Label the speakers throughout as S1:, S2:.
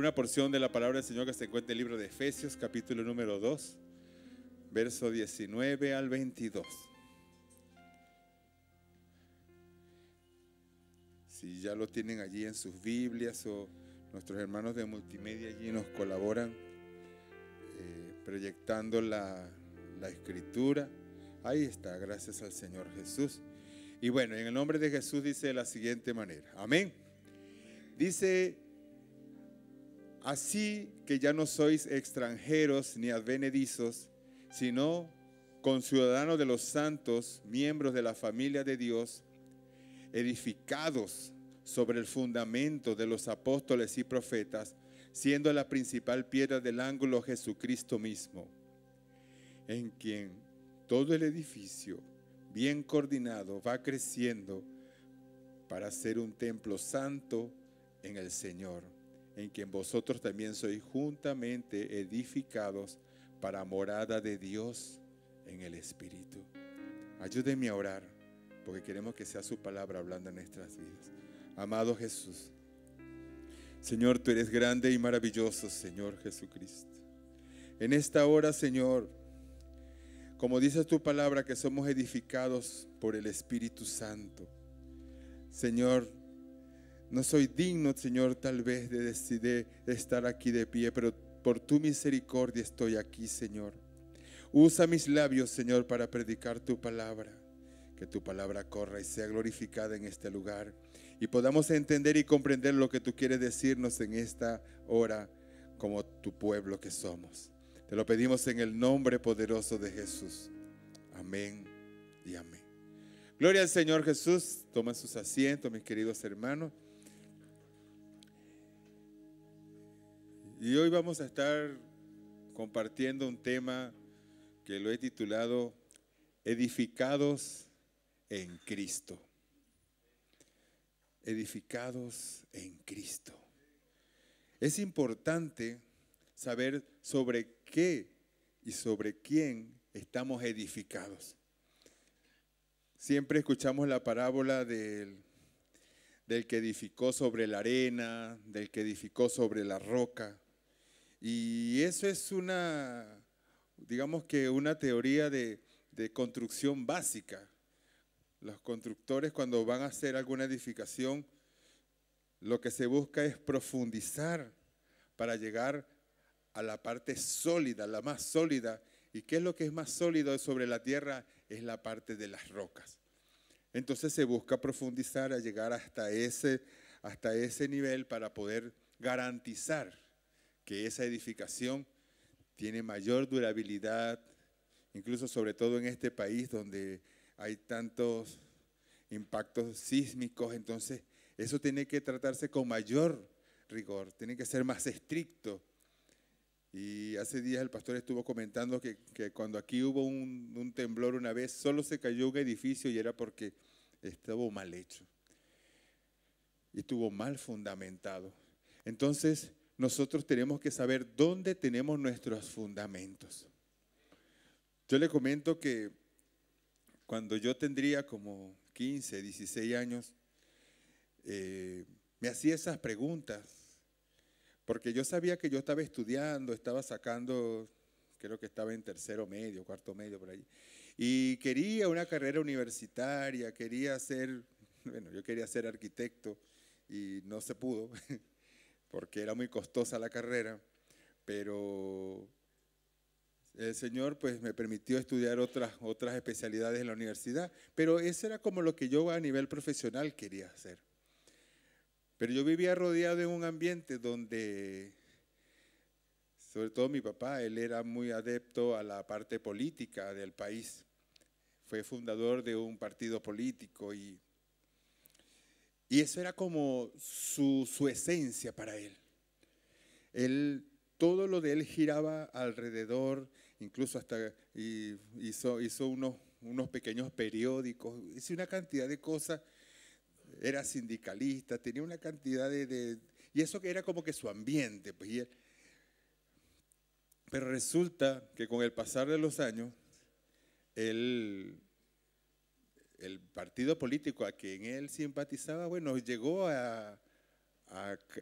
S1: una porción de la palabra del Señor que se encuentra en el libro de Efesios, capítulo número 2, verso 19 al 22. Si ya lo tienen allí en sus Biblias o nuestros hermanos de multimedia allí nos colaboran eh, proyectando la, la escritura. Ahí está, gracias al Señor Jesús. Y bueno, en el nombre de Jesús dice de la siguiente manera. Amén. Dice Así que ya no sois extranjeros ni advenedizos, sino conciudadanos de los santos, miembros de la familia de Dios, edificados sobre el fundamento de los apóstoles y profetas, siendo la principal piedra del ángulo Jesucristo mismo, en quien todo el edificio, bien coordinado, va creciendo para ser un templo santo en el Señor en quien vosotros también sois juntamente edificados para morada de Dios en el Espíritu. Ayúdeme a orar, porque queremos que sea su palabra hablando en nuestras vidas. Amado Jesús, Señor, tú eres grande y maravilloso, Señor Jesucristo. En esta hora, Señor, como dice tu palabra, que somos edificados por el Espíritu Santo. Señor, no soy digno, Señor, tal vez de decidir estar aquí de pie, pero por tu misericordia estoy aquí, Señor. Usa mis labios, Señor, para predicar tu palabra. Que tu palabra corra y sea glorificada en este lugar. Y podamos entender y comprender lo que tú quieres decirnos en esta hora como tu pueblo que somos. Te lo pedimos en el nombre poderoso de Jesús. Amén y amén. Gloria al Señor Jesús. Toma sus asientos, mis queridos hermanos. Y hoy vamos a estar compartiendo un tema que lo he titulado Edificados en Cristo. Edificados en Cristo. Es importante saber sobre qué y sobre quién estamos edificados. Siempre escuchamos la parábola del, del que edificó sobre la arena, del que edificó sobre la roca. Y eso es una, digamos que una teoría de, construcción básica. Los constructores cuando van a hacer alguna edificación, lo que se busca es profundizar para llegar a la parte sólida, la más sólida. ¿Y qué es lo que es más sólido sobre la tierra? Es la parte de las rocas. Entonces se busca profundizar a llegar hasta ese, hasta ese nivel para poder garantizar que esa edificación tiene mayor durabilidad, incluso sobre todo en este país donde hay tantos impactos sísmicos, entonces eso tiene que tratarse con mayor rigor, tiene que ser más estricto. Y hace días el pastor estuvo comentando que, cuando aquí hubo un, temblor una vez, solo se cayó un edificio y era porque estuvo mal hecho. Y estuvo mal fundamentado. Entonces, nosotros tenemos que saber dónde tenemos nuestros fundamentos. Yo le comento que cuando yo tendría como 15, 16 años, eh, me hacía esas preguntas, porque yo sabía que yo estaba estudiando, estaba sacando, creo que estaba en tercero medio, cuarto medio por ahí, y quería una carrera universitaria, quería ser, bueno, yo quería ser arquitecto y no se pudo. porque era muy costosa la carrera, pero el Señor pues me permitió estudiar otras, otras especialidades en la universidad, pero eso era como lo que yo a nivel profesional quería hacer. Pero yo vivía rodeado en un ambiente donde, sobre todo mi papá, él era muy adepto a la parte política del país. Fue fundador de un partido político y y eso era como su, esencia para él. todo lo de él giraba alrededor, incluso hasta hizo, hizo unos, unos pequeños periódicos, hizo una cantidad de cosas. Era sindicalista, tenía una cantidad de, y eso que era como que su ambiente. Pues, pero resulta que con el pasar de los años, él el partido político a quien él simpatizaba, bueno, llegó a,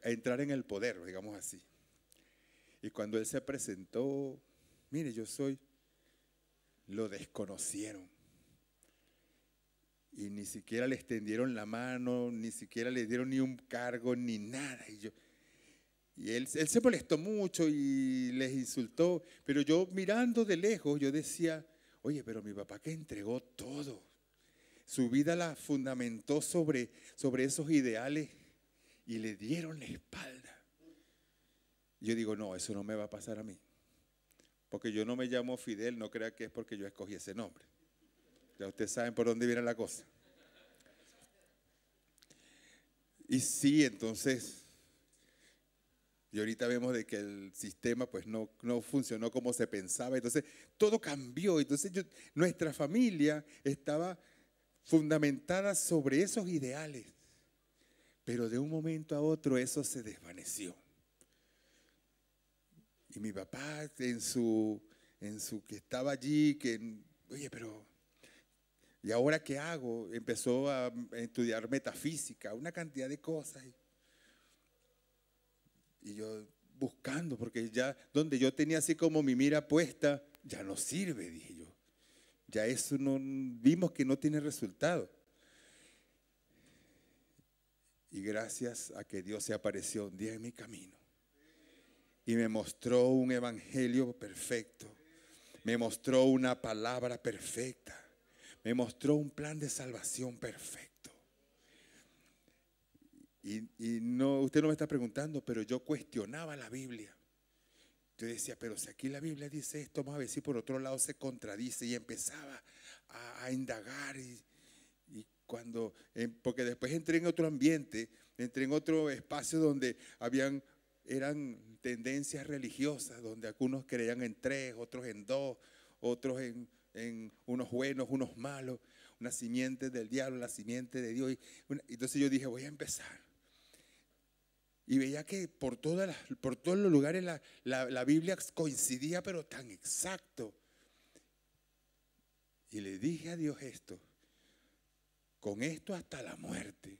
S1: entrar en el poder, digamos así. Y cuando él se presentó, mire, yo soy, lo desconocieron. Y ni siquiera le extendieron la mano, ni siquiera le dieron ni un cargo, ni nada. Y, y él, él se molestó mucho y les insultó. Pero yo mirando de lejos, yo decía, oye, pero mi papá que entregó todo su vida la fundamentó sobre, sobre esos ideales y le dieron la espalda. Yo digo, no, eso no me va a pasar a mí. Porque yo no me llamo Fidel, no crea que es porque yo escogí ese nombre. Ya ustedes saben por dónde viene la cosa. Y sí, entonces, y ahorita vemos de que el sistema pues no, no funcionó como se pensaba. Entonces, todo cambió. Entonces, nuestra familia estaba fundamentadas sobre esos ideales. Pero de un momento a otro eso se desvaneció. Y mi papá en su, en su que estaba allí, que, oye, pero, ¿y ahora qué hago? Empezó a estudiar metafísica, una cantidad de cosas. Y, y yo buscando, porque ya donde yo tenía así como mi mira puesta, ya no sirve, dije yo. Ya eso no, vimos que no tiene resultado. Y gracias a que Dios se apareció un día en mi camino y me mostró un evangelio perfecto, me mostró una palabra perfecta, me mostró un plan de salvación perfecto. Y, y no, usted no me está preguntando, pero yo cuestionaba la Biblia. Yo decía, pero si aquí la Biblia dice esto, vamos a ver si por otro lado se contradice. Y empezaba a, indagar. Y, cuando, eh, porque después entré en otro ambiente, entré en otro espacio donde habían, eran tendencias religiosas, donde algunos creían en tres, otros en dos, otros en, en unos buenos, unos malos, una simiente del diablo, la simiente de Dios. Y entonces yo dije, voy a empezar y veía que por, todas por todos los lugares la, la, Biblia coincidía, pero tan exacto. Y le dije a Dios esto, con esto hasta la muerte.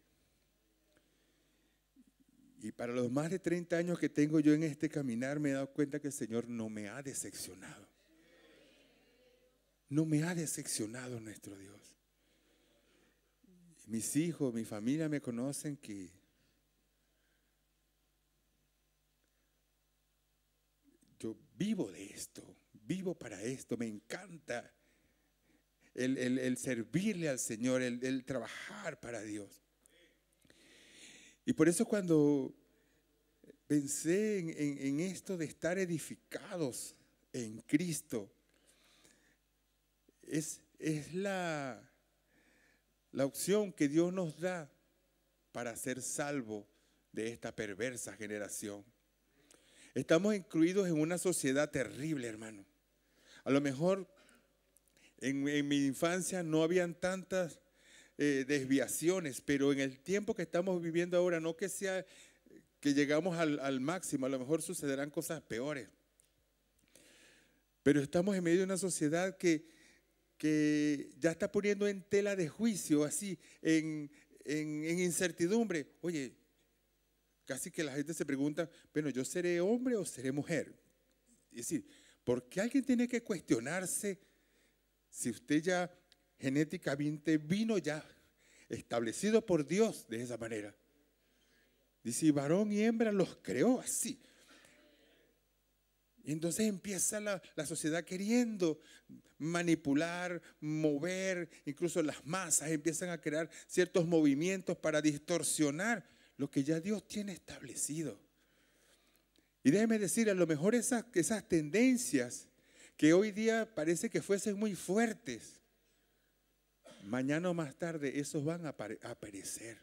S1: Y para los más de 30 años que tengo yo en este caminar, me he dado cuenta que el Señor no me ha decepcionado. No me ha decepcionado nuestro Dios. Mis hijos, mi familia me conocen que vivo de esto, vivo para esto, me encanta el, servirle al Señor, el, trabajar para Dios. Y por eso cuando pensé en, esto de estar edificados en Cristo, es, es la, la opción que Dios nos da para ser salvo de esta perversa generación. Estamos incluidos en una sociedad terrible, hermano. A lo mejor en, mi infancia no habían tantas eh, desviaciones, pero en el tiempo que estamos viviendo ahora, no que sea que llegamos al, máximo, a lo mejor sucederán cosas peores. Pero estamos en medio de una sociedad que, ya está poniendo en tela de juicio, así, en, en, en incertidumbre. Oye, casi que la gente se pregunta, bueno, ¿yo seré hombre o seré mujer? Es decir, ¿por qué alguien tiene que cuestionarse si usted ya genéticamente vino ya establecido por Dios de esa manera? Dice, varón y hembra los creó así. Y entonces empieza la, la, sociedad queriendo manipular, mover, incluso las masas empiezan a crear ciertos movimientos para distorsionar lo que ya Dios tiene establecido. Y déjeme decir, a lo mejor esas, esas tendencias que hoy día parece que fuesen muy fuertes, mañana o más tarde esos van a aparecer.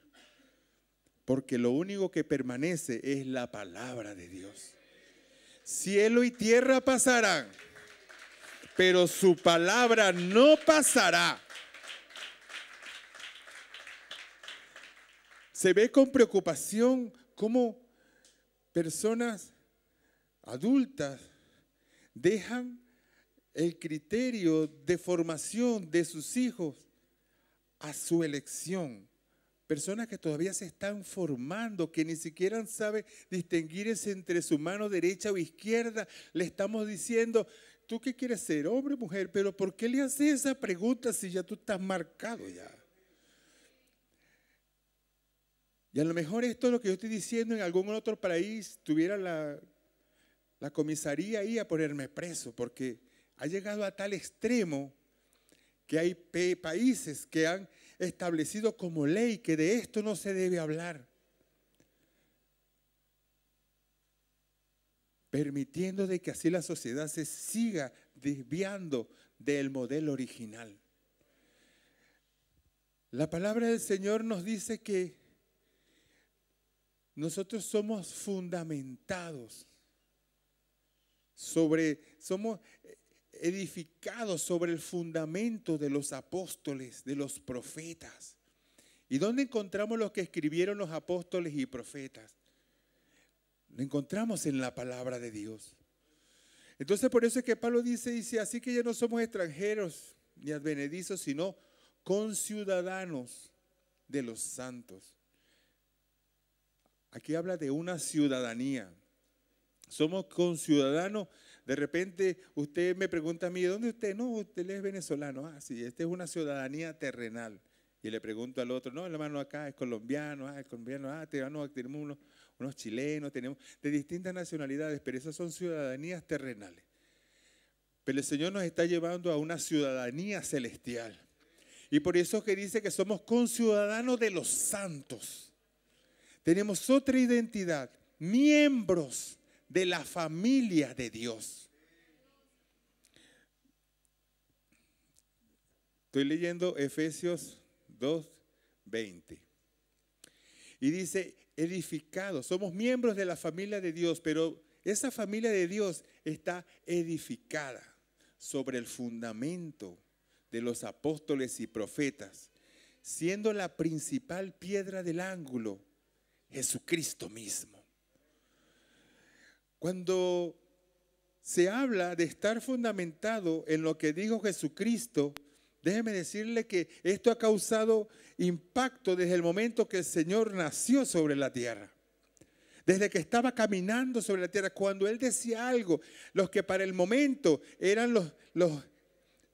S1: Porque lo único que permanece es la palabra de Dios. Cielo y tierra pasarán, pero su palabra no pasará. Se ve con preocupación cómo personas adultas dejan el criterio de formación de sus hijos a su elección. Personas que todavía se están formando, que ni siquiera saben distinguir entre su mano derecha o izquierda. Le estamos diciendo, ¿tú qué quieres ser, hombre o mujer? Pero ¿por qué le haces esa pregunta si ya tú estás marcado ya? Y a lo mejor esto es lo que yo estoy diciendo en algún otro país, tuviera la, comisaría ahí a ponerme preso, porque ha llegado a tal extremo que hay países que han establecido como ley que de esto no se debe hablar, permitiendo de que así la sociedad se siga desviando del modelo original. La palabra del Señor nos dice que nosotros somos fundamentados sobre, somos edificados sobre el fundamento de los apóstoles, de los profetas. ¿Y dónde encontramos los que escribieron los apóstoles y profetas? Lo encontramos en la palabra de Dios. Entonces por eso es que Pablo dice, dice, así que ya no somos extranjeros ni advenedizos, sino conciudadanos de los santos. Aquí habla de una ciudadanía. Somos conciudadanos. De repente usted me pregunta a mí, ¿de ¿dónde usted? No, usted es venezolano. Ah, sí, esta es una ciudadanía terrenal. Y le pregunto al otro, no, el hermano acá es colombiano, ah, es colombiano, ah, ah tenemos, unos, unos chilenos, tenemos de distintas nacionalidades, pero esas son ciudadanías terrenales. Pero el Señor nos está llevando a una ciudadanía celestial. Y por eso que dice que somos conciudadanos de los santos. Tenemos otra identidad, miembros de la familia de Dios. Estoy leyendo Efesios 2, Y dice, edificados, somos miembros de la familia de Dios, pero esa familia de Dios está edificada sobre el fundamento de los apóstoles y profetas, siendo la principal piedra del ángulo Jesucristo mismo. Cuando se habla de estar fundamentado en lo que dijo Jesucristo, déjeme decirle que esto ha causado impacto desde el momento que el Señor nació sobre la tierra. Desde que estaba caminando sobre la tierra, cuando Él decía algo, los que para el momento eran los, los,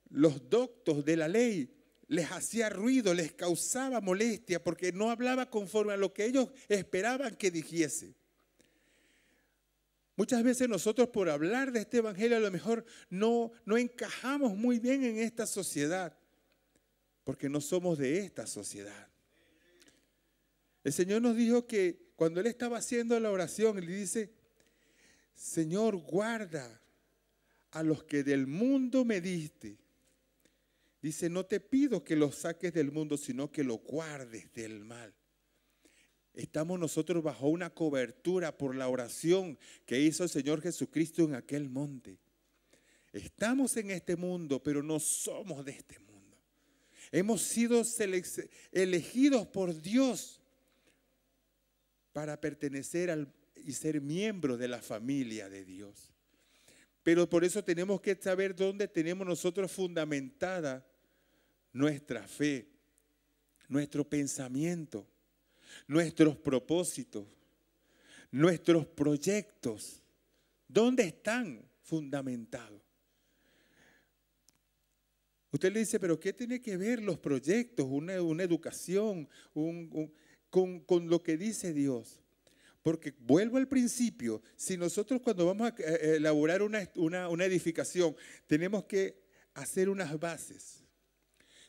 S1: los doctos de la ley, les hacía ruido, les causaba molestia, porque no hablaba conforme a lo que ellos esperaban que dijese. Muchas veces nosotros por hablar de este evangelio a lo mejor no, no encajamos muy bien en esta sociedad, porque no somos de esta sociedad. El Señor nos dijo que cuando Él estaba haciendo la oración, le dice, Señor, guarda a los que del mundo me diste Dice, no te pido que lo saques del mundo, sino que lo guardes del mal. Estamos nosotros bajo una cobertura por la oración que hizo el Señor Jesucristo en aquel monte. Estamos en este mundo, pero no somos de este mundo. Hemos sido elegidos por Dios para pertenecer al, y ser miembros de la familia de Dios. Pero por eso tenemos que saber dónde tenemos nosotros fundamentada nuestra fe, nuestro pensamiento, nuestros propósitos, nuestros proyectos. ¿Dónde están fundamentados? Usted le dice, pero ¿qué tiene que ver los proyectos, una, educación, con, lo que dice Dios? Porque vuelvo al principio, si nosotros cuando vamos a eh, elaborar una edificación tenemos que hacer unas bases,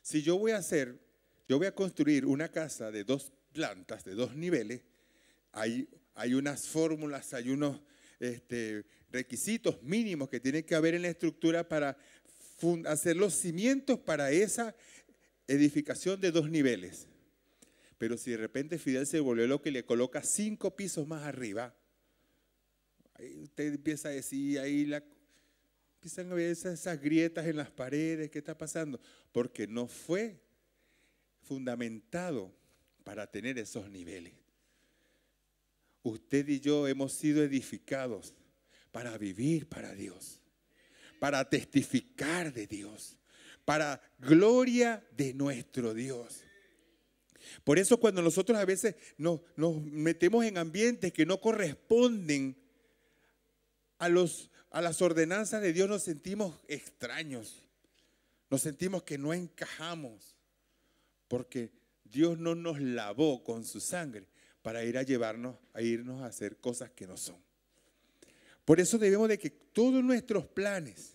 S1: si yo voy a hacer, yo voy a construir una casa de dos plantas, de dos niveles, hay, hay unas fórmulas, hay unos este, requisitos mínimos que tienen que haber en la estructura para hacer los cimientos para esa edificación de dos niveles. Pero si de repente Fidel se volvió loco y le coloca cinco pisos más arriba, usted empieza a decir, ahí la, Quizás a esas, grietas en las paredes, ¿qué está pasando? Porque no fue fundamentado para tener esos niveles. Usted y yo hemos sido edificados para vivir para Dios, para testificar de Dios, para gloria de nuestro Dios. Por eso cuando nosotros a veces nos metemos en ambientes que no corresponden a los a las ordenanzas de Dios nos sentimos extraños. Nos sentimos que no encajamos. Porque Dios no nos lavó con su sangre para ir a llevarnos, a irnos a hacer cosas que no son. Por eso debemos de que todos nuestros planes,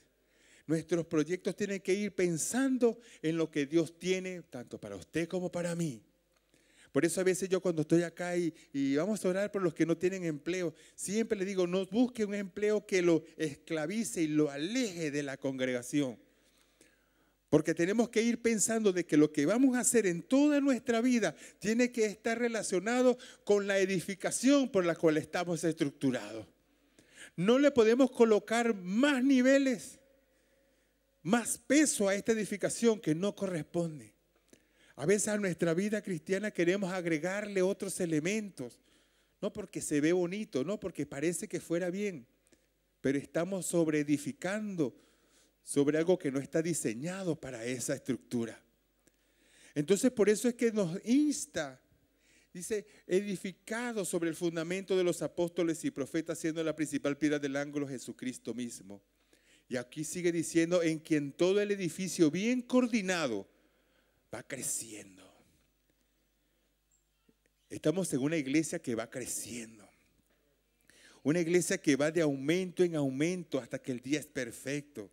S1: nuestros proyectos tienen que ir pensando en lo que Dios tiene, tanto para usted como para mí. Por eso a veces yo cuando estoy acá y, vamos a orar por los que no tienen empleo, siempre le digo, no busque un empleo que lo esclavice y lo aleje de la congregación. Porque tenemos que ir pensando de que lo que vamos a hacer en toda nuestra vida tiene que estar relacionado con la edificación por la cual estamos estructurados. No le podemos colocar más niveles, más peso a esta edificación que no corresponde. A veces a nuestra vida cristiana queremos agregarle otros elementos, no porque se ve bonito, no porque parece que fuera bien, pero estamos sobre edificando sobre algo que no está diseñado para esa estructura. Entonces por eso es que nos insta, dice, edificado sobre el fundamento de los apóstoles y profetas, siendo la principal piedra del ángulo Jesucristo mismo. Y aquí sigue diciendo, en quien todo el edificio bien coordinado, va creciendo. Estamos en una iglesia que va creciendo. Una iglesia que va de aumento en aumento hasta que el día es perfecto.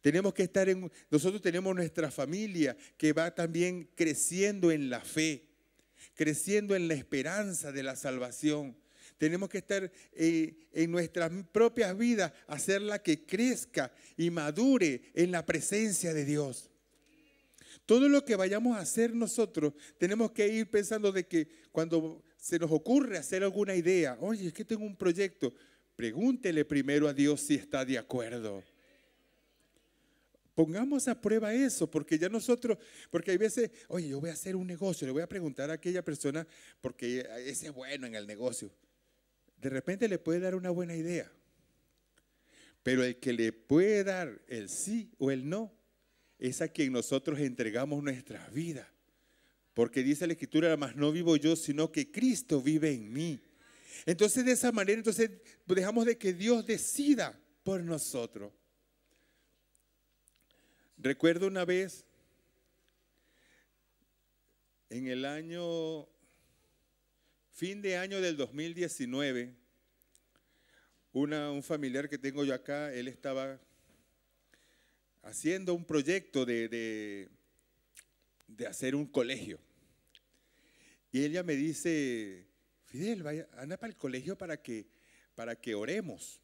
S1: Tenemos que estar en, nosotros tenemos nuestra familia que va también creciendo en la fe, creciendo en la esperanza de la salvación. Tenemos que estar eh, en nuestras propias vidas, hacerla que crezca y madure en la presencia de Dios. Todo lo que vayamos a hacer nosotros, tenemos que ir pensando de que cuando se nos ocurre hacer alguna idea, oye, es que tengo un proyecto, pregúntele primero a Dios si está de acuerdo. Pongamos a prueba eso, porque ya nosotros, porque hay veces, oye, yo voy a hacer un negocio, le voy a preguntar a aquella persona, porque ese es bueno en el negocio. De repente le puede dar una buena idea, pero el que le puede dar el sí o el no es a quien nosotros entregamos nuestra vida. Porque dice la Escritura, más no vivo yo, sino que Cristo vive en mí. Entonces de esa manera, entonces dejamos de que Dios decida por nosotros. Recuerdo una vez, en el año, fin de año del 2019, una, un familiar que tengo yo acá, él estaba haciendo un proyecto de, de, hacer un colegio. Y ella me dice, Fidel, vaya, anda para el colegio para que, para que oremos,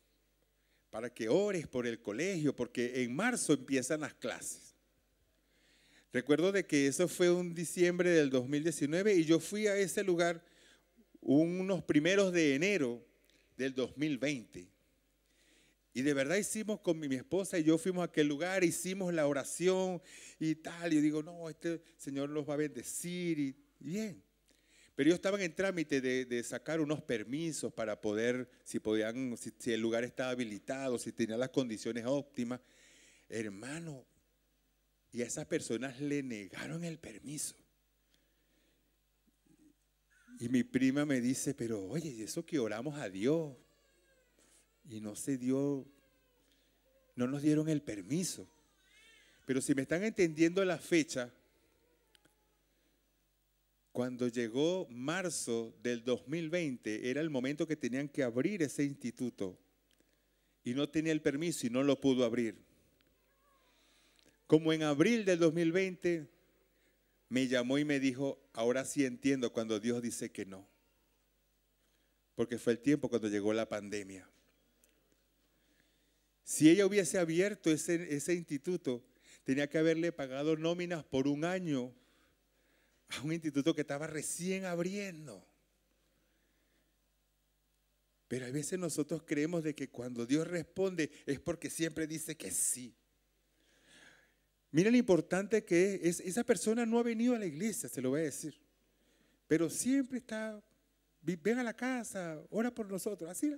S1: para que ores por el colegio, porque en marzo empiezan las clases. Recuerdo de que eso fue un diciembre del 2019 y yo fui a ese lugar unos primeros de enero del 2020. Y de verdad hicimos con mi, esposa y yo fuimos a aquel lugar, hicimos la oración y tal. Y digo, no, este Señor nos va a bendecir y bien. Pero yo estaba en trámite de, sacar unos permisos para poder, si podían, si el lugar estaba habilitado, si tenía las condiciones óptimas. Hermano, y a esas personas le negaron el permiso. Y mi prima me dice, pero oye, ¿y eso que oramos a Dios? y no se dio, no nos dieron el permiso. Pero si me están entendiendo la fecha, cuando llegó marzo del 2020, era el momento que tenían que abrir ese instituto y no tenía el permiso y no lo pudo abrir. Como en abril del 2020, me llamó y me dijo, ahora sí entiendo cuando Dios dice que no, porque fue el tiempo cuando llegó la pandemia. Si ella hubiese abierto ese, instituto, tenía que haberle pagado nóminas por un año a un instituto que estaba recién abriendo. Pero a veces nosotros creemos de que cuando Dios responde es porque siempre dice que sí. Mira lo importante que es, esa persona no ha venido a la iglesia, se lo voy a decir. Pero siempre está, ven a la casa, ora por nosotros, así,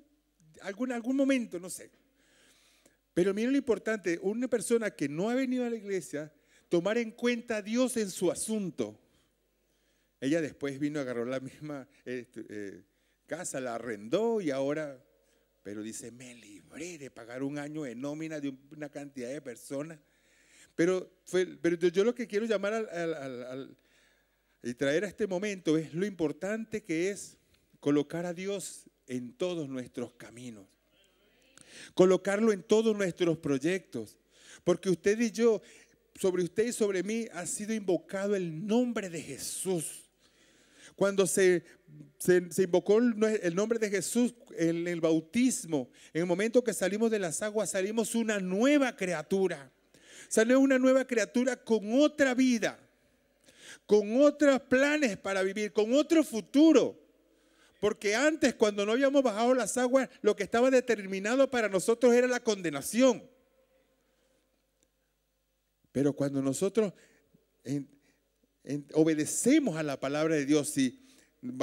S1: algún, algún momento, no sé. Pero miren lo importante, una persona que no ha venido a la iglesia, tomar en cuenta a Dios en su asunto. Ella después vino, agarró la misma este, eh, casa, la arrendó y ahora, pero dice, me libré de pagar un año de nómina de una cantidad de personas. Pero, yo lo que quiero llamar y traer a este momento es lo importante que es colocar a Dios en todos nuestros caminos. Colocarlo en todos nuestros proyectos. Porque usted y yo, sobre usted y sobre mí, ha sido invocado el nombre de Jesús. Cuando se, se, invocó el nombre de Jesús en el bautismo, en el momento que salimos de las aguas, salimos una nueva criatura. Salió una nueva criatura con otra vida, con otros planes para vivir, con otro futuro. Porque antes, cuando no habíamos bajado las aguas, lo que estaba determinado para nosotros era la condenación. Pero cuando nosotros obedecemos a la palabra de Dios y nos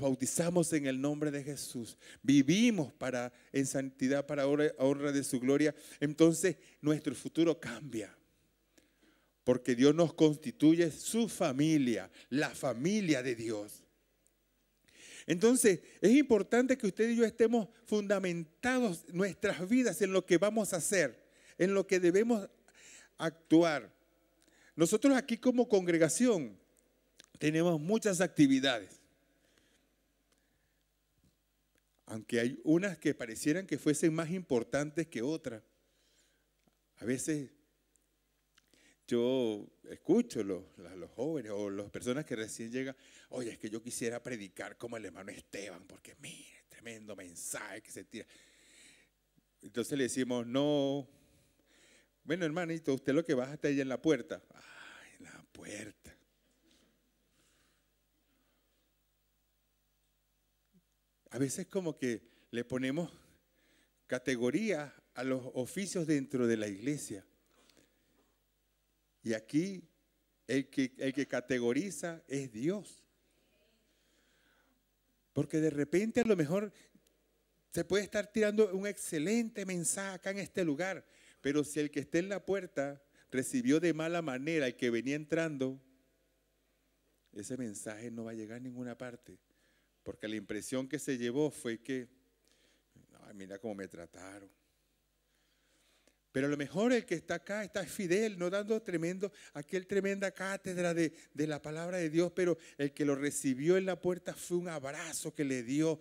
S1: bautizamos en el nombre de Jesús, vivimos para, en santidad para honra de su gloria, entonces nuestro futuro cambia. Porque Dios nos constituye su familia, la familia de Dios. Entonces, es importante que usted y yo estemos fundamentados nuestras vidas en lo que vamos a hacer, en lo que debemos actuar. Nosotros aquí como congregación tenemos muchas actividades. Aunque hay unas que parecieran que fuesen más importantes que otras. A veces yo escucho los, los jóvenes o las personas que recién llegan, oye, es que yo quisiera predicar como el hermano Esteban, porque mire, tremendo mensaje que se tira. Entonces le decimos, no, bueno hermanito, usted lo que va hasta ahí en la puerta. Ay, ah, en la puerta. A veces como que le ponemos categoría a los oficios dentro de la iglesia. Y aquí el que, el que categoriza es Dios. Porque de repente a lo mejor se puede estar tirando un excelente mensaje acá en este lugar, pero si el que está en la puerta recibió de mala manera el que venía entrando, ese mensaje no va a llegar a ninguna parte. Porque la impresión que se llevó fue que, ay, mira cómo me trataron. Pero a lo mejor el que está acá está fidel, no dando tremendo, aquel tremenda cátedra de, de, la palabra de Dios, pero el que lo recibió en la puerta fue un abrazo que le dio.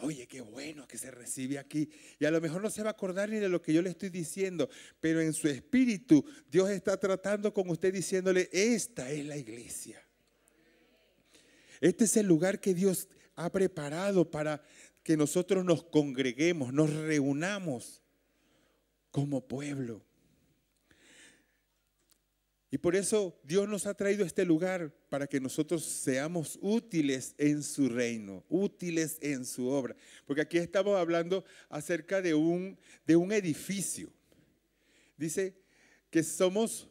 S1: Oye, qué bueno que se recibe aquí. Y a lo mejor no se va a acordar ni de lo que yo le estoy diciendo, pero en su espíritu Dios está tratando con usted diciéndole, esta es la iglesia. Este es el lugar que Dios ha preparado para que nosotros nos congreguemos, nos reunamos como pueblo. Y por eso Dios nos ha traído este lugar para que nosotros seamos útiles en su reino, útiles en su obra. Porque aquí estamos hablando acerca de un, de un edificio. Dice que somos,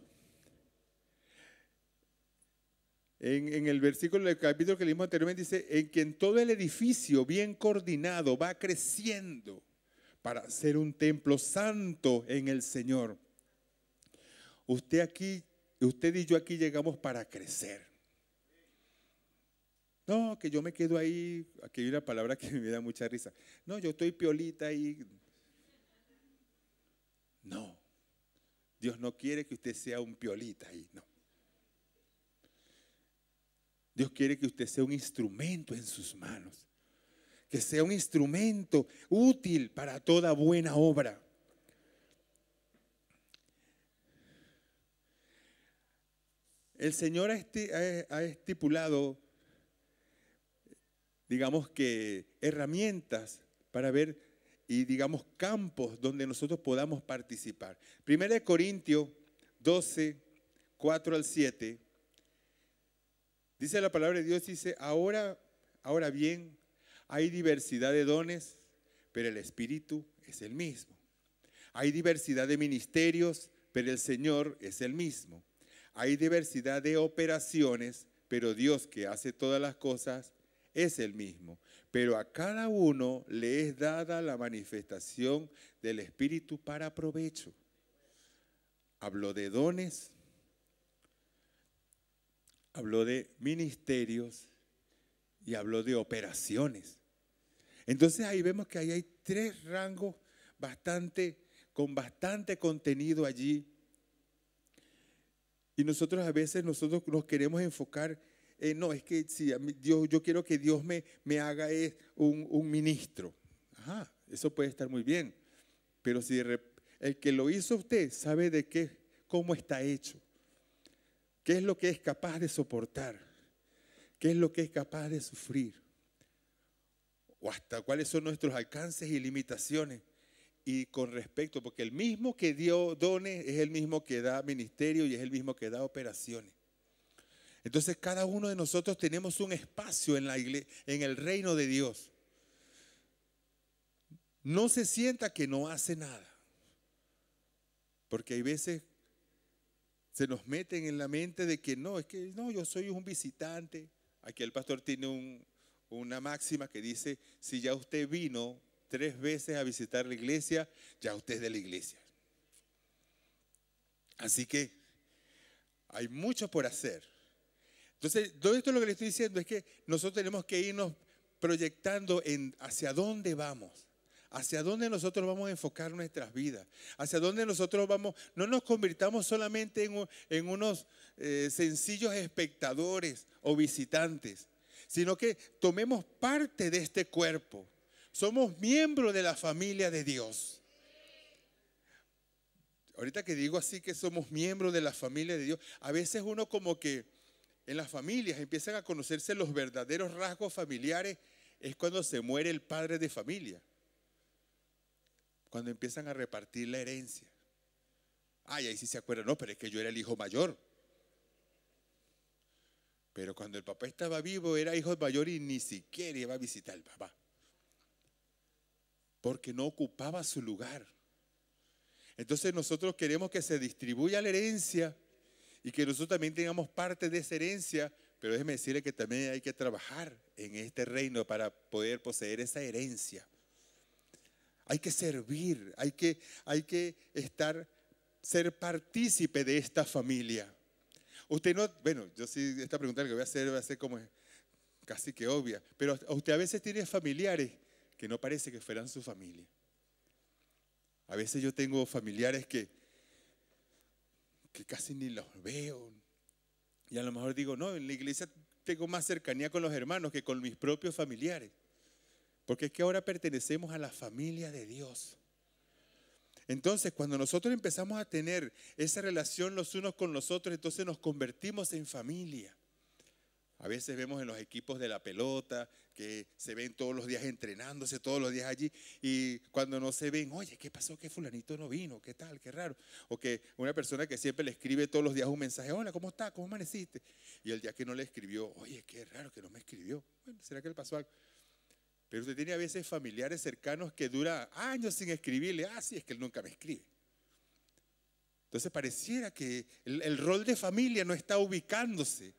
S1: en, en el versículo del capítulo que leímos anteriormente, dice, en quien todo el edificio bien coordinado va creciendo para ser un templo santo en el Señor. Usted aquí, usted y yo aquí llegamos para crecer. No, que yo me quedo ahí. Aquí hay una palabra que me da mucha risa. No, yo estoy piolita ahí. No. Dios no quiere que usted sea un piolita ahí, no. Dios quiere que usted sea un instrumento en sus manos que sea un instrumento útil para toda buena obra. El Señor ha estipulado, digamos que, herramientas para ver y, digamos, campos donde nosotros podamos participar. Primera de Corintios 12, 4 al 7, dice la palabra de Dios, dice, ahora, ahora bien, hay diversidad de dones, pero el Espíritu es el mismo. Hay diversidad de ministerios, pero el Señor es el mismo. Hay diversidad de operaciones, pero Dios que hace todas las cosas es el mismo. Pero a cada uno le es dada la manifestación del Espíritu para provecho. Habló de dones, habló de ministerios, y habló de operaciones. Entonces ahí vemos que ahí hay tres rangos bastante, con bastante contenido allí. Y nosotros a veces nosotros nos queremos enfocar, en, no, es que si yo quiero que Dios me, me haga un, un, ministro. Ajá, eso puede estar muy bien. Pero si el que lo hizo usted sabe de qué, cómo está hecho, qué es lo que es capaz de soportar qué es lo que es capaz de sufrir, o hasta cuáles son nuestros alcances y limitaciones. Y con respecto, porque el mismo que dio dones es el mismo que da ministerio y es el mismo que da operaciones. Entonces cada uno de nosotros tenemos un espacio en, la iglesia, en el reino de Dios. No se sienta que no hace nada. Porque hay veces se nos meten en la mente de que no, es que no, yo soy un visitante, Aquí el pastor tiene una máxima que dice, si ya usted vino tres veces a visitar la iglesia, ya usted es de la iglesia. Así que hay mucho por hacer. Entonces, todo esto lo que le estoy diciendo es que nosotros tenemos que irnos proyectando en hacia dónde vamos hacia dónde nosotros vamos a enfocar nuestras vidas, hacia dónde nosotros vamos, no nos convirtamos solamente en, unos eh, sencillos espectadores o visitantes, sino que tomemos parte de este cuerpo. Somos miembros de la familia de Dios. Ahorita que digo así que somos miembros de la familia de Dios, a veces uno como que en las familias empiezan a conocerse los verdaderos rasgos familiares, es cuando se muere el padre de familia cuando empiezan a repartir la herencia. Ay, ahí sí se acuerda. no, pero es que yo era el hijo mayor. Pero cuando el papá estaba vivo era hijo mayor y ni siquiera iba a visitar al papá. Porque no ocupaba su lugar. Entonces nosotros queremos que se distribuya la herencia y que nosotros también tengamos parte de esa herencia, pero déjeme decirle que también hay que trabajar en este reino para poder poseer esa herencia. Hay que servir, hay que, hay que estar, ser partícipe de esta familia. Usted no, bueno, yo sí, esta pregunta que voy a hacer va a ser como casi que obvia, pero usted a veces tiene familiares que no parece que fueran su familia. A veces yo tengo familiares que, que casi ni los veo. Y a lo mejor digo, no, en la iglesia tengo más cercanía con los hermanos que con mis propios familiares. Porque es que ahora pertenecemos a la familia de Dios. Entonces, cuando nosotros empezamos a tener esa relación los unos con los otros, entonces nos convertimos en familia. A veces vemos en los equipos de la pelota que se ven todos los días entrenándose, todos los días allí, y cuando no se ven, oye, ¿qué pasó que fulanito no vino? ¿Qué tal? ¿Qué raro? O que una persona que siempre le escribe todos los días un mensaje, hola, ¿cómo está? ¿Cómo amaneciste? Y el día que no le escribió, oye, qué raro que no me escribió. ¿será que le pasó algo? Pero usted tiene a veces familiares cercanos que dura años sin escribirle, ah, sí, es que él nunca me escribe. Entonces pareciera que el, el rol de familia no está ubicándose.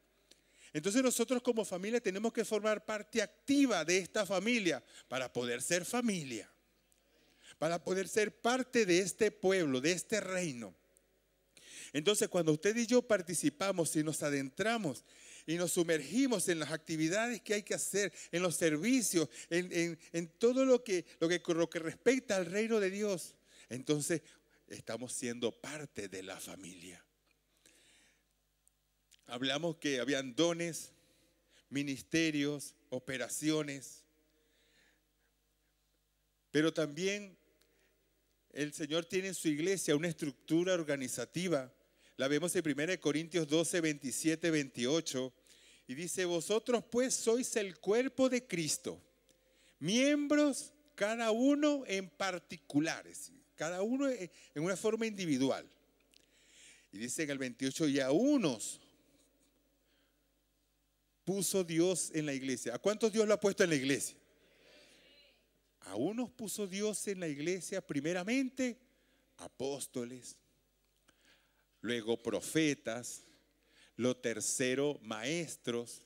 S1: Entonces nosotros como familia tenemos que formar parte activa de esta familia para poder ser familia, para poder ser parte de este pueblo, de este reino. Entonces cuando usted y yo participamos y nos adentramos y nos sumergimos en las actividades que hay que hacer, en los servicios, en, todo lo que, lo, que, lo que respecta al reino de Dios, entonces estamos siendo parte de la familia. Hablamos que habían dones, ministerios, operaciones, pero también el Señor tiene en su iglesia una estructura organizativa la vemos en 1 Corintios 12, 27, 28. Y dice, vosotros pues sois el cuerpo de Cristo, miembros cada uno en particulares, cada uno en una forma individual. Y dice en el 28, y a unos puso Dios en la iglesia. ¿A cuántos Dios lo ha puesto en la iglesia? A unos puso Dios en la iglesia primeramente apóstoles, luego profetas, lo tercero maestros,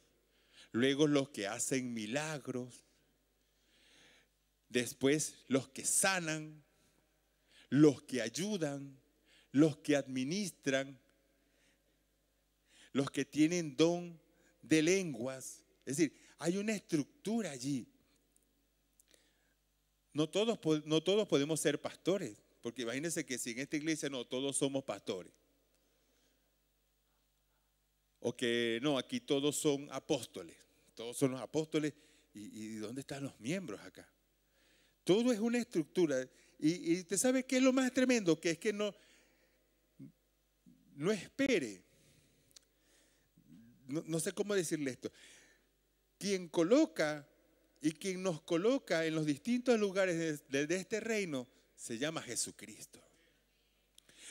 S1: luego los que hacen milagros, después los que sanan, los que ayudan, los que administran, los que tienen don de lenguas. Es decir, hay una estructura allí. No todos, no todos podemos ser pastores, porque imagínense que si en esta iglesia no todos somos pastores o que no, aquí todos son apóstoles, todos son los apóstoles, ¿y, dónde están los miembros acá? Todo es una estructura. Y, y te sabe qué es lo más tremendo, que es que no, no espere. No, sé cómo decirle esto. Quien coloca y quien nos coloca en los distintos lugares de este reino se llama Jesucristo.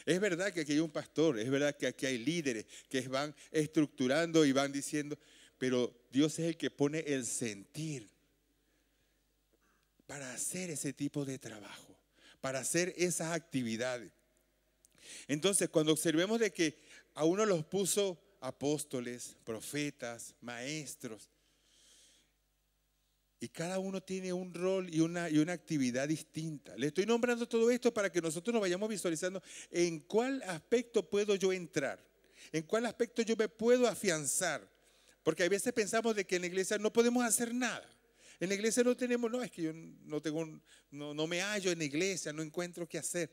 S1: Es verdad que aquí hay un pastor, es verdad que aquí hay líderes que van estructurando y van diciendo, pero Dios es el que pone el sentir para hacer ese tipo de trabajo, para hacer esas actividades. Entonces, cuando observemos de que a uno los puso apóstoles, profetas, maestros, y cada uno tiene un rol y una, y una actividad distinta. Le estoy nombrando todo esto para que nosotros nos vayamos visualizando en cuál aspecto puedo yo entrar, en cuál aspecto yo me puedo afianzar. Porque a veces pensamos de que en la iglesia no podemos hacer nada. En la iglesia no tenemos, no, es que yo no tengo, no, me hallo en la iglesia, no encuentro qué hacer.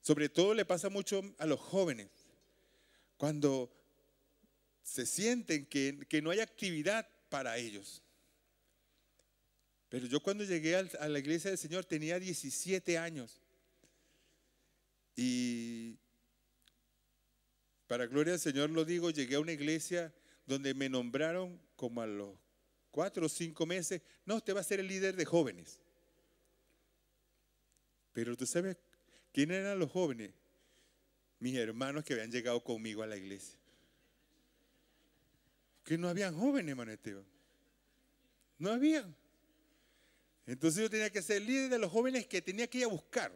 S1: Sobre todo le pasa mucho a los jóvenes. Cuando se sienten que, que no hay actividad para ellos. Pero yo cuando llegué a la iglesia del Señor tenía 17 años. Y para gloria del Señor lo digo, llegué a una iglesia donde me nombraron como a los cuatro o cinco meses, no, usted va a ser el líder de jóvenes. Pero tú sabes quién eran los jóvenes, mis hermanos que habían llegado conmigo a la iglesia. Que no habían jóvenes, hermano No habían. Entonces yo tenía que ser líder de los jóvenes que tenía que ir a buscar.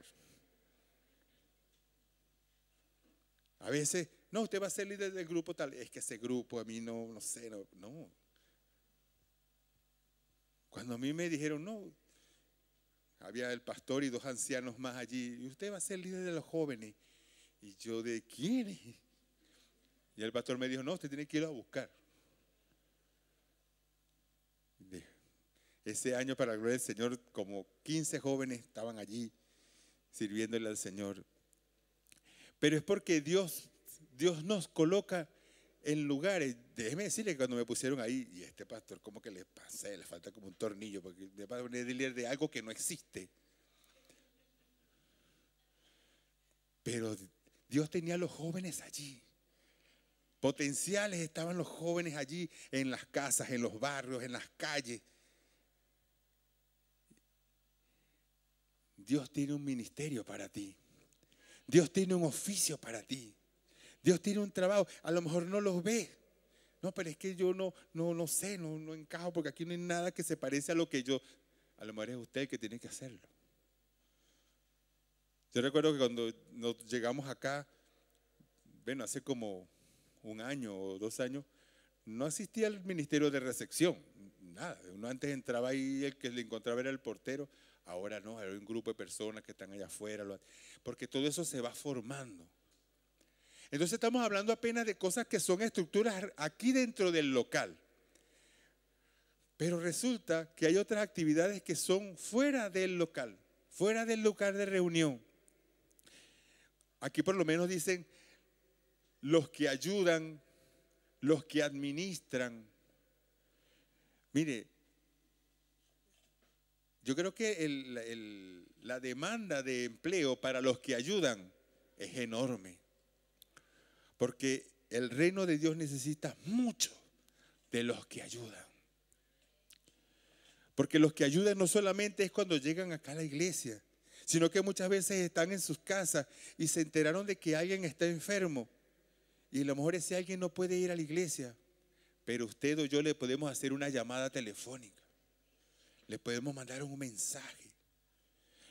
S1: A veces, no, usted va a ser líder del grupo tal, es que ese grupo a mí no, no sé, no. Cuando a mí me dijeron, no, había el pastor y dos ancianos más allí, y usted va a ser líder de los jóvenes. Y yo, ¿de quién? Y el pastor me dijo, no, usted tiene que ir a buscar. Ese año, para la gloria del Señor, como 15 jóvenes estaban allí sirviéndole al Señor. Pero es porque Dios, Dios nos coloca en lugares. Déjeme decirle que cuando me pusieron ahí, y este pastor, como que le pasé, le falta como un tornillo, porque me va a poner de algo que no existe. Pero Dios tenía a los jóvenes allí. Potenciales estaban los jóvenes allí en las casas, en los barrios, en las calles. Dios tiene un ministerio para ti. Dios tiene un oficio para ti. Dios tiene un trabajo. A lo mejor no los ves. No, pero es que yo no, no, no sé, no, no encajo porque aquí no hay nada que se parece a lo que yo. A lo mejor es usted el que tiene que hacerlo. Yo recuerdo que cuando nos llegamos acá, bueno, hace como un año o dos años, no asistía al ministerio de recepción, nada. Uno antes entraba ahí, el que le encontraba era el portero ahora no, hay un grupo de personas que están allá afuera, porque todo eso se va formando. Entonces estamos hablando apenas de cosas que son estructuras aquí dentro del local. Pero resulta que hay otras actividades que son fuera del local, fuera del lugar de reunión. Aquí por lo menos dicen los que ayudan, los que administran. Mire, yo creo que la demanda de empleo para los que ayudan es enorme. Porque el reino de Dios necesita mucho de los que ayudan. Porque los que ayudan no solamente es cuando llegan acá a la iglesia, sino que muchas veces están en sus casas y se enteraron de que alguien está enfermo. Y a lo mejor ese alguien no puede ir a la iglesia, pero usted o yo le podemos hacer una llamada telefónica. Le podemos mandar un mensaje.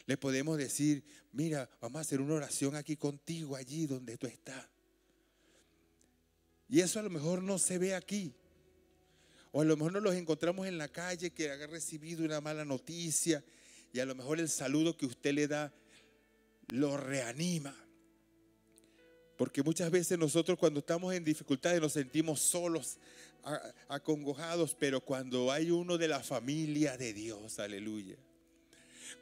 S1: Le podemos decir, mira, vamos a hacer una oración aquí contigo, allí donde tú estás. Y eso a lo mejor no se ve aquí. O a lo mejor nos los encontramos en la calle que ha recibido una mala noticia y a lo mejor el saludo que usted le da lo reanima. Porque muchas veces nosotros cuando estamos en dificultades nos sentimos solos, acongojados, pero cuando hay uno de la familia de Dios, aleluya.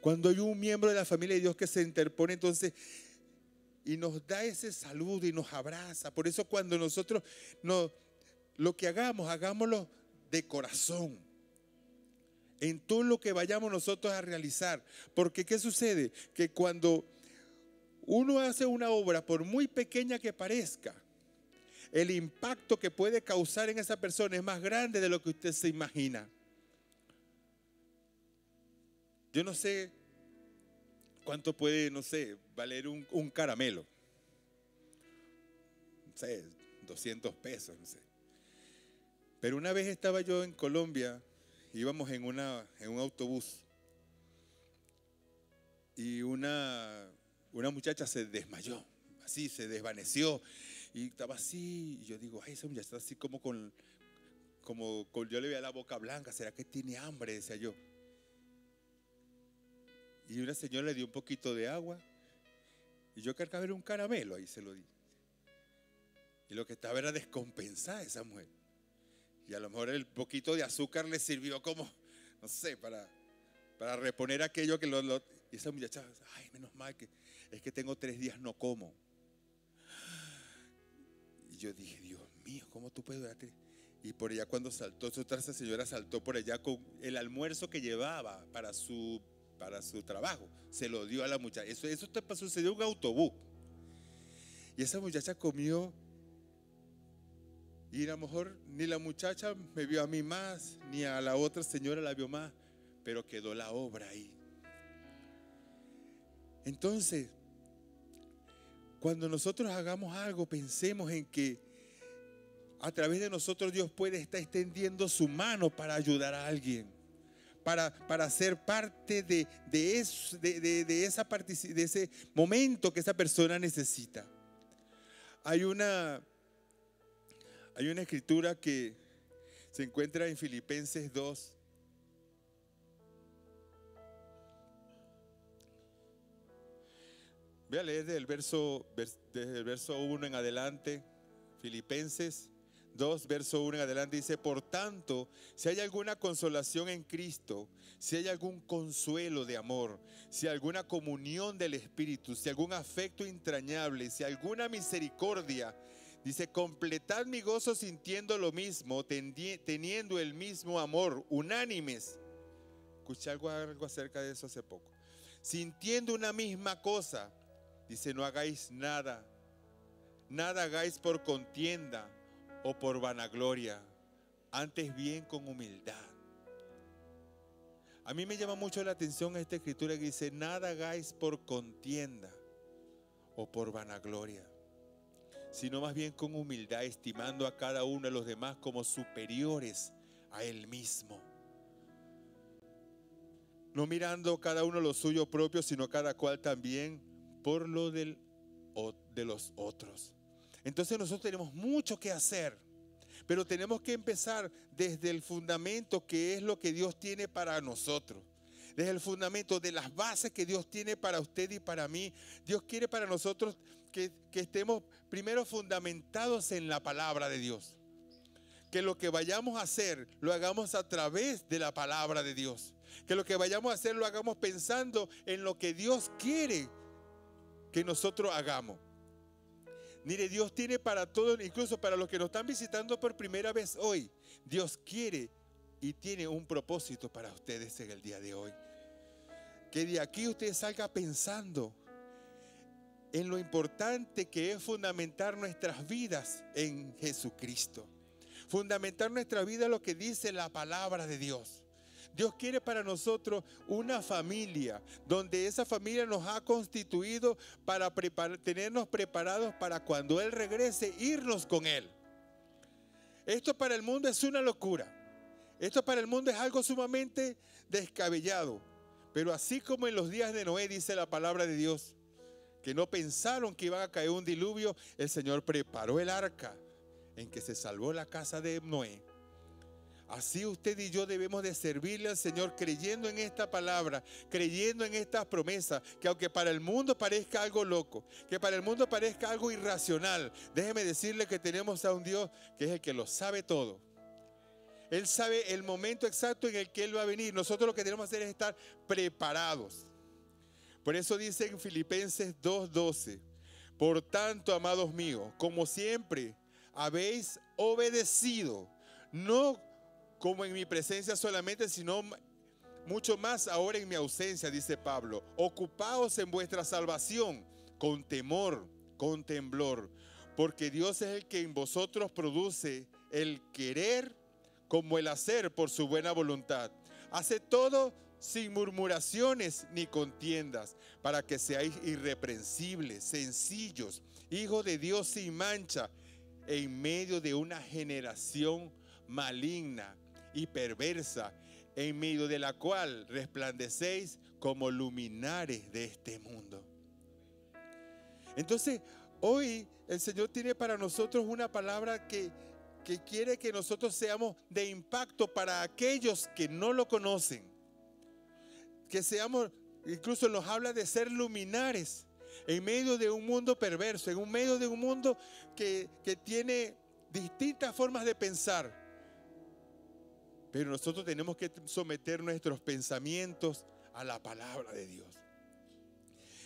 S1: Cuando hay un miembro de la familia de Dios que se interpone, entonces y nos da ese saludo y nos abraza. Por eso cuando nosotros no lo que hagamos, hagámoslo de corazón. En todo lo que vayamos nosotros a realizar. Porque ¿qué sucede? Que cuando uno hace una obra, por muy pequeña que parezca, el impacto que puede causar en esa persona es más grande de lo que usted se imagina. Yo no sé cuánto puede, no sé, valer un, caramelo. No sé, 200 pesos, no sé. Pero una vez estaba yo en Colombia, íbamos en, una, en un autobús y una una muchacha se desmayó, así se desvaneció y estaba así. Y yo digo, ay, esa muchacha está así como con, como con, yo le veía la boca blanca, ¿será que tiene hambre? Decía yo. Y una señora le dio un poquito de agua y yo cargaba un caramelo, ahí se lo di. Y lo que estaba era descompensada esa mujer. Y a lo mejor el poquito de azúcar le sirvió como, no sé, para, para reponer aquello que lo y esa muchacha, ay, menos mal que es que tengo tres días no como. Y yo dije, Dios mío, ¿cómo tú puedes Y por allá cuando saltó, otra señora saltó por allá con el almuerzo que llevaba para su, para su trabajo. Se lo dio a la muchacha. Eso, eso sucedió en un autobús. Y esa muchacha comió y a lo mejor ni la muchacha me vio a mí más, ni a la otra señora la vio más, pero quedó la obra ahí. Entonces, cuando nosotros hagamos algo, pensemos en que a través de nosotros Dios puede estar extendiendo su mano para ayudar a alguien. Para, para, ser parte de, de, de, esa de ese momento que esa persona necesita. Hay una, hay una escritura que se encuentra en Filipenses 2, Voy a leer desde el verso, desde verso 1 en adelante, Filipenses 2, verso 1 en adelante, dice, por tanto, si hay alguna consolación en Cristo, si hay algún consuelo de amor, si alguna comunión del Espíritu, si algún afecto entrañable, si alguna misericordia, dice, completad mi gozo sintiendo lo mismo, teniendo el mismo amor, unánimes. Escuché algo, algo acerca de eso hace poco. Sintiendo una misma cosa Dice, no hagáis nada, nada hagáis por contienda o por vanagloria, antes bien con humildad. A mí me llama mucho la atención esta escritura que dice, nada hagáis por contienda o por vanagloria, sino más bien con humildad, estimando a cada uno de los demás como superiores a él mismo. No mirando cada uno lo suyo propio, sino cada cual también por lo del, de los otros. Entonces nosotros tenemos mucho que hacer, pero tenemos que empezar desde el fundamento que es lo que Dios tiene para nosotros. Desde el fundamento de las bases que Dios tiene para usted y para mí. Dios quiere para nosotros que, que estemos primero fundamentados en la palabra de Dios. Que lo que vayamos a hacer lo hagamos a través de la palabra de Dios. Que lo que vayamos a hacer lo hagamos pensando en lo que Dios quiere que nosotros hagamos. Mire, Dios tiene para todos, incluso para los que nos están visitando por primera vez hoy. Dios quiere y tiene un propósito para ustedes en el día de hoy. Que de aquí usted salga pensando en lo importante que es fundamentar nuestras vidas en Jesucristo. Fundamentar nuestra vida en lo que dice la palabra de Dios. Dios quiere para nosotros una familia donde esa familia nos ha constituido para tenernos preparados para cuando Él regrese, irnos con Él. Esto para el mundo es una locura. Esto para el mundo es algo sumamente descabellado. Pero así como en los días de Noé dice la palabra de Dios, que no pensaron que iba a caer un diluvio, el Señor preparó el arca en que se salvó la casa de Noé Así usted y yo debemos de servirle al Señor creyendo en esta palabra, creyendo en estas promesas, que aunque para el mundo parezca algo loco, que para el mundo parezca algo irracional, déjeme decirle que tenemos a un Dios que es el que lo sabe todo. Él sabe el momento exacto en el que Él va a venir. Nosotros lo que tenemos que hacer es estar preparados. Por eso dice en Filipenses 2.12, por tanto, amados míos, como siempre habéis obedecido, no como en mi presencia solamente, sino mucho más ahora en mi ausencia, dice Pablo. Ocupaos en vuestra salvación con temor, con temblor, porque Dios es el que en vosotros produce el querer como el hacer por su buena voluntad. Hace todo sin murmuraciones ni contiendas, para que seáis irreprensibles, sencillos, hijos de Dios sin mancha, en medio de una generación maligna y perversa, en medio de la cual resplandecéis como luminares de este mundo. Entonces, hoy el Señor tiene para nosotros una palabra que, quiere que nosotros seamos de impacto para aquellos que no lo conocen. Que seamos, incluso nos habla de ser luminares en medio de un mundo perverso, en un medio de un mundo que, que tiene distintas formas de pensar pero nosotros tenemos que someter nuestros pensamientos a la palabra de Dios.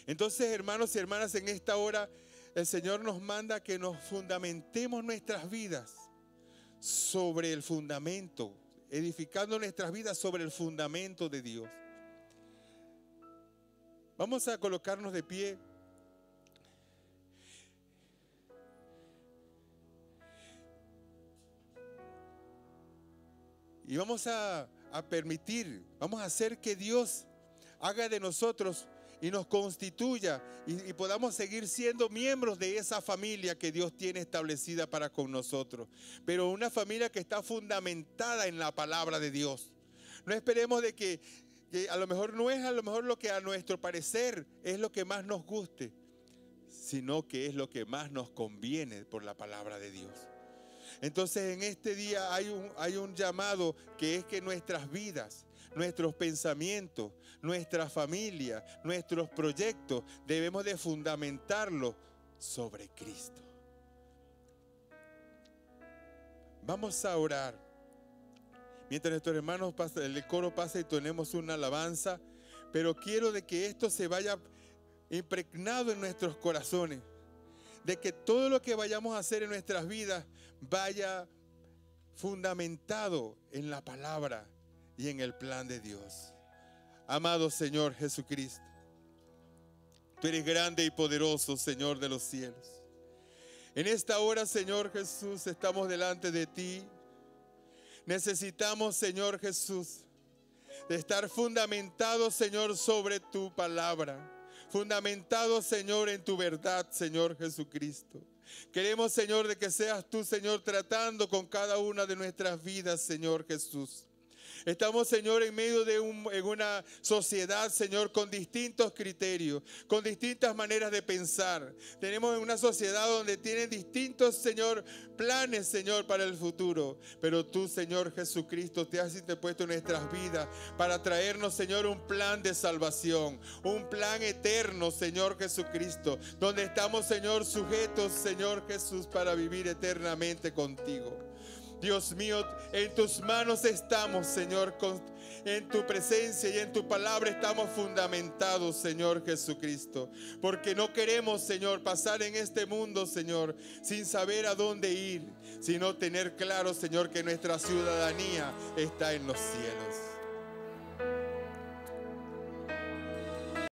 S1: Entonces, hermanos y hermanas, en esta hora el Señor nos manda que nos fundamentemos nuestras vidas sobre el fundamento, edificando nuestras vidas sobre el fundamento de Dios. Vamos a colocarnos de pie. Y vamos a, permitir, vamos a hacer que Dios haga de nosotros y nos constituya y, podamos seguir siendo miembros de esa familia que Dios tiene establecida para con nosotros. Pero una familia que está fundamentada en la palabra de Dios. No esperemos de que, que a lo mejor no es a lo mejor lo que a nuestro parecer es lo que más nos guste, sino que es lo que más nos conviene por la palabra de Dios. Entonces en este día hay un, hay un llamado que es que nuestras vidas, nuestros pensamientos, nuestra familia, nuestros proyectos, debemos de fundamentarlo sobre Cristo. Vamos a orar. Mientras nuestros hermanos el coro pasa y tenemos una alabanza, pero quiero de que esto se vaya impregnado en nuestros corazones, de que todo lo que vayamos a hacer en nuestras vidas vaya fundamentado en la palabra y en el plan de Dios. Amado Señor Jesucristo, tú eres grande y poderoso, Señor de los cielos. En esta hora, Señor Jesús, estamos delante de ti. Necesitamos, Señor Jesús, de estar fundamentado Señor, sobre tu palabra. Fundamentado Señor, en tu verdad, Señor Jesucristo. Queremos, Señor, de que seas tú, Señor, tratando con cada una de nuestras vidas, Señor Jesús. Estamos, Señor, en medio de una sociedad, Señor, con distintos criterios, con distintas maneras de pensar. Tenemos una sociedad donde tienen distintos, Señor, planes, Señor, para el futuro. Pero tú, Señor Jesucristo, te has interpuesto en nuestras vidas para traernos, Señor, un plan de salvación, un plan eterno, Señor Jesucristo, donde estamos, Señor, sujetos, Señor Jesús, para vivir eternamente contigo. Dios mío, en tus manos estamos, Señor, en tu presencia y en tu palabra estamos fundamentados, Señor Jesucristo. Porque no queremos, Señor, pasar en este mundo, Señor, sin saber a dónde ir, sino tener claro, Señor, que nuestra ciudadanía está en los cielos.